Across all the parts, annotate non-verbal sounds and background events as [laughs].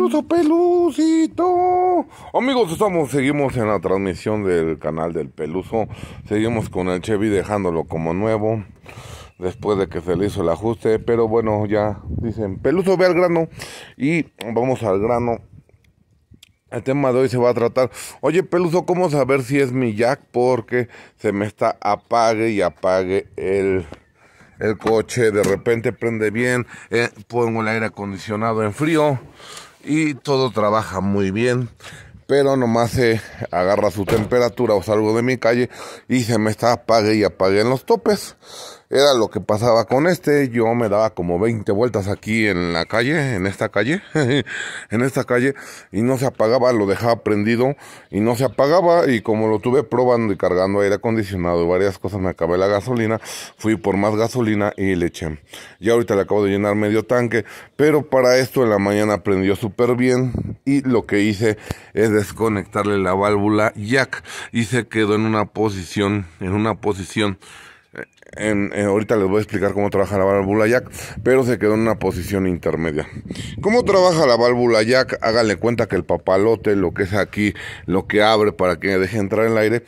peluso pelucito. Amigos, estamos, seguimos en la transmisión del canal del peluso. Seguimos con el Chevy dejándolo como nuevo. Después de que se le hizo el ajuste. Pero bueno, ya dicen, peluso ve al grano. Y vamos al grano. El tema de hoy se va a tratar. Oye, Peluso, ¿cómo saber si es mi jack? Porque se me está apague y apague el, el coche. De repente prende bien. Eh, pongo el aire acondicionado en frío y todo trabaja muy bien pero nomás se eh, agarra su temperatura o salgo de mi calle y se me está apague y apague en los topes. Era lo que pasaba con este, yo me daba como 20 vueltas aquí en la calle, en esta calle, [laughs] en esta calle, y no se apagaba, lo dejaba prendido y no se apagaba, y como lo tuve probando y cargando aire acondicionado y varias cosas, me acabé la gasolina, fui por más gasolina y le eché. Ya ahorita le acabo de llenar medio tanque, pero para esto en la mañana prendió súper bien, y lo que hice es de desconectarle la válvula jack y se quedó en una posición, en una posición eh, eh, ahorita les voy a explicar cómo trabaja la válvula jack, pero se quedó en una posición intermedia. ¿Cómo trabaja la válvula jack? Háganle cuenta que el papalote, lo que es aquí, lo que abre para que deje entrar el aire,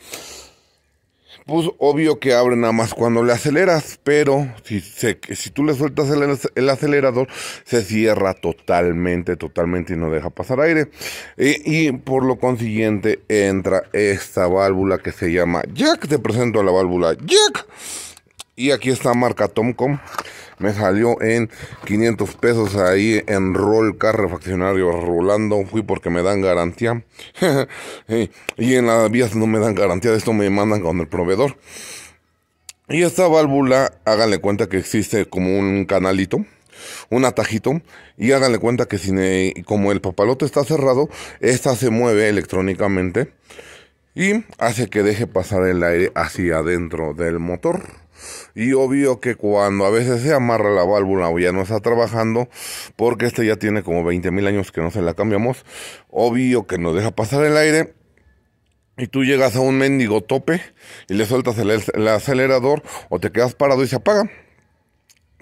pues obvio que abre nada más cuando le aceleras, pero si, si tú le sueltas el, acelerador, se cierra totalmente, totalmente y no deja pasar aire. Y, eh, y por lo consiguiente entra esta válvula que se llama Jack. Te presento a la válvula Jack. Y aquí está marca Tomcom me salió en 500 pesos ahí en carro Refaccionario Rolando. Fui porque me dan garantía. [laughs] y en las vías no me dan garantía de esto, me mandan con el proveedor. Y esta válvula, háganle cuenta que existe como un canalito un atajito y háganle cuenta que si como el papalote está cerrado, esta se mueve electrónicamente y hace que deje pasar el aire hacia adentro del motor. Y obvio que cuando a veces se amarra la válvula o ya no está trabajando, porque este ya tiene como 20 mil años que no se la cambiamos, obvio que no deja pasar el aire. Y tú llegas a un mendigo tope y le sueltas el acelerador o te quedas parado y se apaga.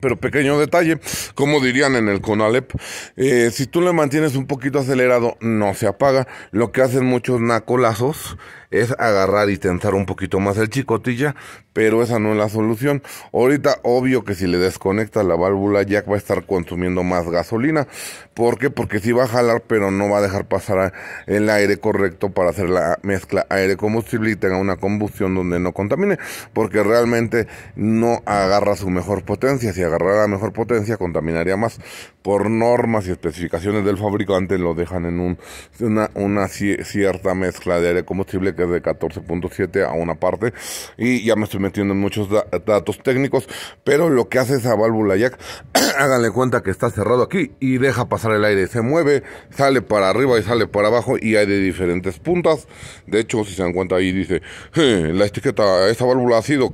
Pero pequeño detalle, como dirían en el Conalep, eh, si tú le mantienes un poquito acelerado, no se apaga. Lo que hacen muchos nacolazos es agarrar y tensar un poquito más el chicotilla, pero esa no es la solución. Ahorita, obvio que si le desconectas la válvula, Jack va a estar consumiendo más gasolina. ¿Por qué? Porque si sí va a jalar, pero no va a dejar pasar el aire correcto para hacer la mezcla aire-combustible y tenga una combustión donde no contamine, porque realmente no agarra su mejor potencia agarrara mejor potencia contaminaría más. Por normas y especificaciones del fabricante lo dejan en un, una, una cierta mezcla de aire combustible que es de 14.7 a una parte. Y ya me estoy metiendo en muchos datos técnicos, pero lo que hace esa válvula jack, [clears throat] háganle cuenta que está cerrado aquí y deja pasar el aire. Se mueve, sale para arriba y sale para abajo y hay de diferentes puntas. De hecho, si se dan cuenta ahí dice, eh, la etiqueta, esta válvula ha sido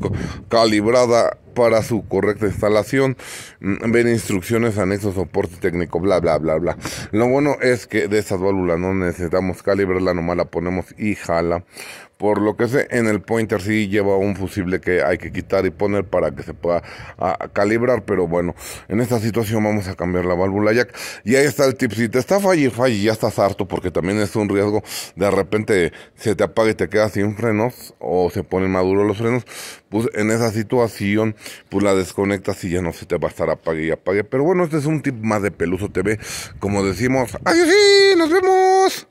calibrada para su correcta instalación, mm, ven instrucciones, anexos, soporte técnico, bla, bla, bla, bla. Lo bueno es que de estas válvulas no necesitamos calibrarla, nomás la ponemos y jala. Por lo que sé, en el pointer sí lleva un fusible que hay que quitar y poner para que se pueda ah, calibrar, pero bueno, en esta situación vamos a cambiar la válvula jack. Y ahí está el tip, si te está falle, y ya estás harto porque también es un riesgo, de repente se te apaga y te quedas sin frenos o se ponen maduros los frenos, pues en esa situación, pues la desconectas y ya no se te va a estar apague y apague. Pero bueno, este es un tip más de Peluso TV. Como decimos, ay Sí! ¡Nos vemos!